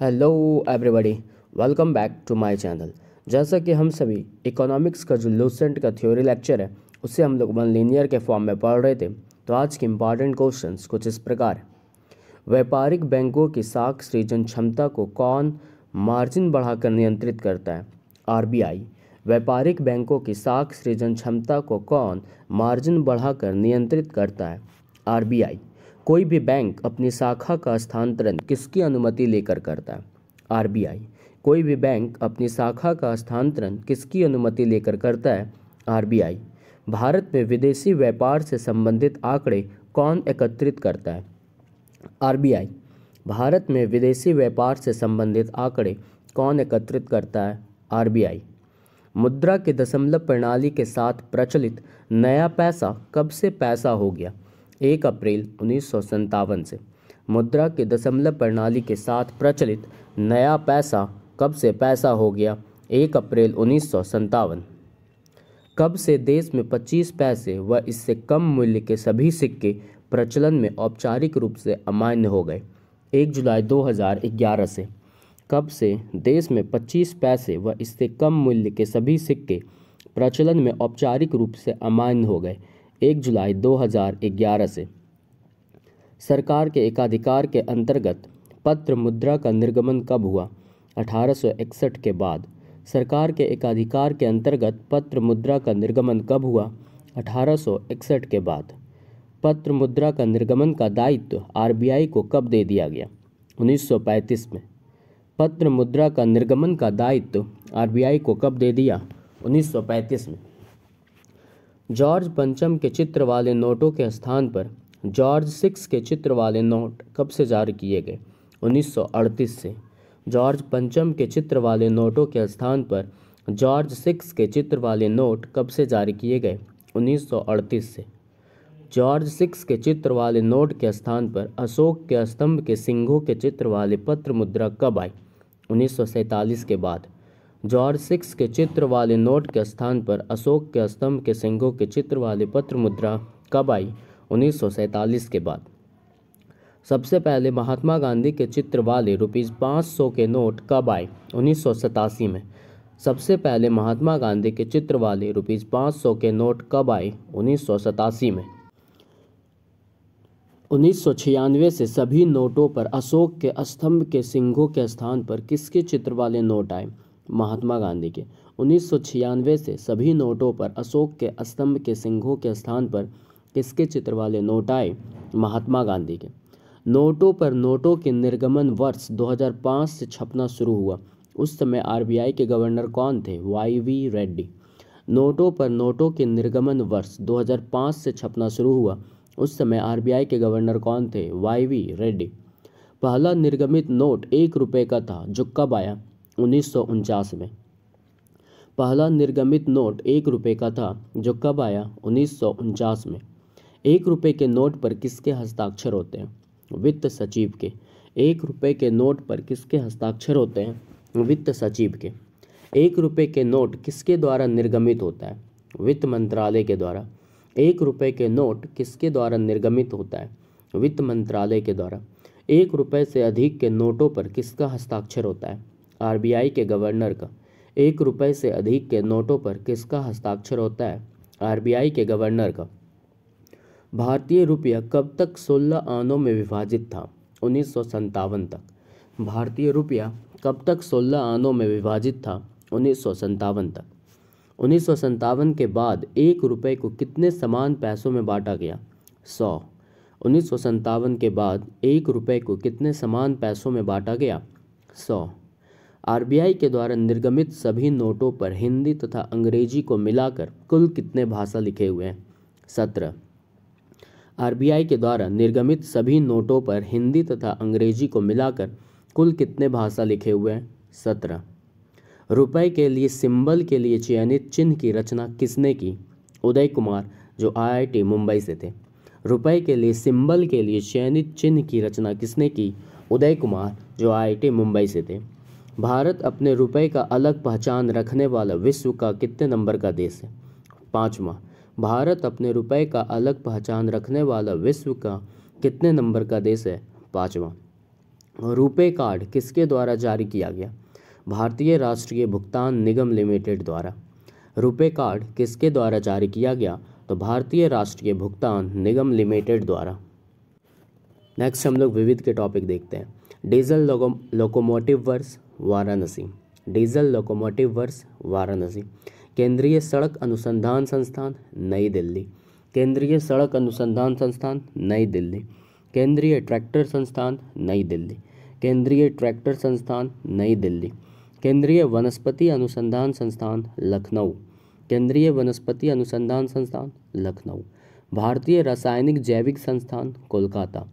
hello everybody welcome back to my channel जैसा कि हम सभी इकोनॉमिक्स का जो लूसेंट का थ्योरी लेक्चर है उसे हम लोग वन लीनियर के फॉर्म में पढ़ रहे थे तो आज के इम्पॉर्टेंट क्वेश्चंस कुछ इस प्रकार व्यापारिक बैंकों की साख सृजन क्षमता को कौन मार्जिन बढ़ाकर नियंत्रित करता है आर व्यापारिक बैंकों की साख सृजन क्षमता को कौन मार्जिन बढ़ाकर नियंत्रित करता है आई कोई भी बैंक अपनी शाखा का स्थानांतरण किसकी अनुमति लेकर करता है आरबीआई कोई भी बैंक अपनी शाखा का स्थानांतरण किसकी अनुमति लेकर करता है आरबीआई भारत में विदेशी व्यापार से संबंधित आंकड़े कौन एकत्रित करता है आरबीआई भारत में विदेशी व्यापार से संबंधित आंकड़े कौन एकत्रित करता है आरबीआई मुद्रा के दशमलव प्रणाली के साथ प्रचलित नया पैसा कब से पैसा हो गया एक अप्रैल उन्नीस से मुद्रा के दशमलव प्रणाली के साथ प्रचलित नया पैसा कब से पैसा हो गया एक अप्रैल उन्नीस कब से देश में 25 पैसे व इससे कम मूल्य के सभी सिक्के प्रचलन में औपचारिक रूप से अमान्य हो गए एक जुलाई 2011 से कब से देश में 25 पैसे व इससे कम मूल्य के सभी सिक्के प्रचलन में औपचारिक रूप से अमान्य हो गए एक जुलाई 2011 से सरकार के एकाधिकार के अंतर्गत पत्र मुद्रा का निर्गमन कब हुआ 1861 के बाद सरकार के एकाधिकार के अंतर्गत पत्र मुद्रा का निर्गमन कब हुआ 1861 के बाद पत्र मुद्रा का निर्गमन का दायित्व आरबीआई को कब दे दिया गया 1935 में पत्र मुद्रा का निर्गमन का दायित्व आरबीआई को कब दे दिया 1935 में जॉर्ज पंचम के चित्र वाले नोटों के स्थान पर जॉर्ज सिक्स के चित्र वाले नोट कब से जारी किए गए 1938 से जॉर्ज पंचम के चित्र वाले नोटों के स्थान पर जॉर्ज सिक्स के चित्र वाले नोट कब से जारी किए गए 1938 से जॉर्ज सिक्स के चित्र वाले नोट के स्थान पर अशोक के स्तंभ के सिंहों के चित्र वाले पत्र मुद्रा कब आई उन्नीस के बाद जॉर्ज सिक्स के चित्र वाले नोट के स्थान पर अशोक के स्तंभ के सिंगों के चित्र वाले पत्र मुद्रा कब आई उन्नीस के बाद सबसे पहले महात्मा गांधी के चित्र वाले रुपीज़ सौ के नोट कब आए उन्नीस में सबसे पहले महात्मा गांधी के चित्र वाले रुपीज़ सौ के नोट कब आए उन्नीस में उन्नीस से सभी नोटों पर अशोक के स्तंभ के सिंगों के स्थान पर किसके चित्र वाले नोट आए महात्मा गांधी के उन्नीस से सभी नोटों पर अशोक के स्तंभ के सिंहों के स्थान पर किसके चित्र वाले नोट आए महात्मा गांधी के नोटों पर नोटों के निर्गमन वर्ष 2005 से छपना शुरू हुआ उस समय आरबीआई के गवर्नर कौन थे वाई वी रेड्डी नोटों पर नोटों के निर्गमन वर्ष 2005 से छपना शुरू हुआ उस समय आरबीआई के गवर्नर कौन थे वाई वी रेड्डी पहला निर्गमित नोट एक रुपये का था जो कब आया उन्नीस में पहला निर्गमित नोट एक रुपये का था जो कब आया उन्नीस में एक रुपये के नोट पर किसके हस्ताक्षर होते हैं वित्त सचिव के एक रुपये के नोट पर किसके हस्ताक्षर होते हैं वित्त सचिव के एक रुपये के नोट किसके द्वारा निर्गमित होता है वित्त मंत्रालय के द्वारा एक रुपये के नोट किसके द्वारा निर्गमित होता है वित्त मंत्रालय के द्वारा एक रुपये से अधिक के नोटों पर किसका हस्ताक्षर होता है आरबीआई के गवर्नर का एक रुपये से अधिक के नोटों पर किसका हस्ताक्षर होता है आरबीआई के गवर्नर का भारतीय रुपया कब तक सोलह आनों में विभाजित था उन्नीस तक भारतीय रुपया कब तक सोलह आनों में विभाजित था उन्नीस तक उन्नीस के बाद एक रुपये को कितने समान पैसों में बांटा गया सौ उन्नीस के बाद एक रुपये को कितने समान पैसों में बांटा गया सौ आरबीआई के द्वारा निर्गमित सभी नोटों पर हिंदी तथा अंग्रेजी को मिलाकर कुल कितने भाषा लिखे हुए हैं सत्रह आरबीआई के द्वारा निर्गमित सभी नोटों पर हिंदी तथा अंग्रेजी को मिलाकर कुल कितने भाषा लिखे हुए हैं सत्रह रुपए के लिए सिंबल के लिए चयनित चिन्ह की रचना किसने की उदय कुमार जो आईआईटी मुंबई से थे रुपए के लिए सिंबल के लिए चयनित चिन्ह की रचना किसने की उदय कुमार जो आईआईटी मुंबई से थे भारत अपने रुपए का अलग पहचान रखने वाला विश्व का कितने नंबर का देश है पाँचवा भारत अपने रुपए का अलग पहचान रखने वाला विश्व का कितने नंबर का देश है पाँचवा रुपए कार्ड किसके द्वारा जारी किया गया भारतीय राष्ट्रीय भुगतान निगम लिमिटेड द्वारा रुपए कार्ड किसके द्वारा जारी किया गया तो भारतीय राष्ट्रीय भुगतान निगम लिमिटेड द्वारा नेक्स्ट हम लोग विविध के टॉपिक देखते हैं डीजल लोकोमोटिव वर्ष वाराणसी डीजल लोकोमोटिव वर्ष वाराणसी केंद्रीय सड़क अनुसंधान संस्थान नई दिल्ली केंद्रीय सड़क अनुसंधान संस्थान नई दिल्ली केंद्रीय ट्रैक्टर संस्थान नई दिल्ली केंद्रीय ट्रैक्टर संस्थान नई दिल्ली केंद्रीय वनस्पति अनुसंधान संस्थान लखनऊ केंद्रीय वनस्पति अनुसंधान संस्थान लखनऊ भारतीय रासायनिक जैविक संस्थान कोलकाता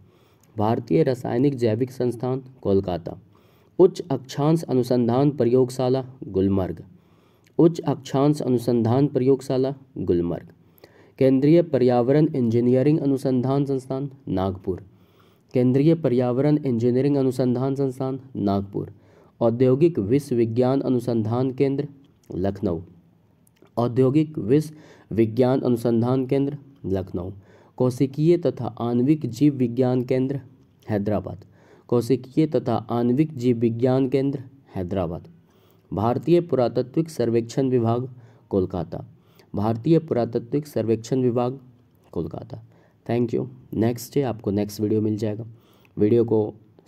भारतीय रासायनिक जैविक संस्थान कोलकाता उच्च अक्षांश अनुसंधान प्रयोगशाला गुलमर्ग उच्च अक्षांश अनुसंधान प्रयोगशाला गुलमर्ग केंद्रीय पर्यावरण इंजीनियरिंग अनुसंधान संस्थान नागपुर केंद्रीय पर्यावरण इंजीनियरिंग अनुसंधान संस्थान नागपुर औद्योगिक विश्व विज्ञान अनुसंधान केंद्र लखनऊ औद्योगिक विश्व विज्ञान अनुसंधान केंद्र लखनऊ कौशिकीय तथा आणविक जीव विज्ञान केंद्र हैदराबाद कौशिकीय तथा आणविक जीव विज्ञान केंद्र हैदराबाद भारतीय पुरातत्विक सर्वेक्षण विभाग कोलकाता भारतीय पुरातत्विक सर्वेक्षण विभाग Kolkata thank you next day आपको नेक्स्ट वीडियो मिल जाएगा वीडियो को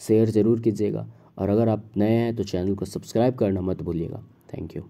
शेयर ज़रूर कीजिएगा और अगर आप नए हैं तो चैनल को सब्सक्राइब करना मत भूलिएगा थैंक यू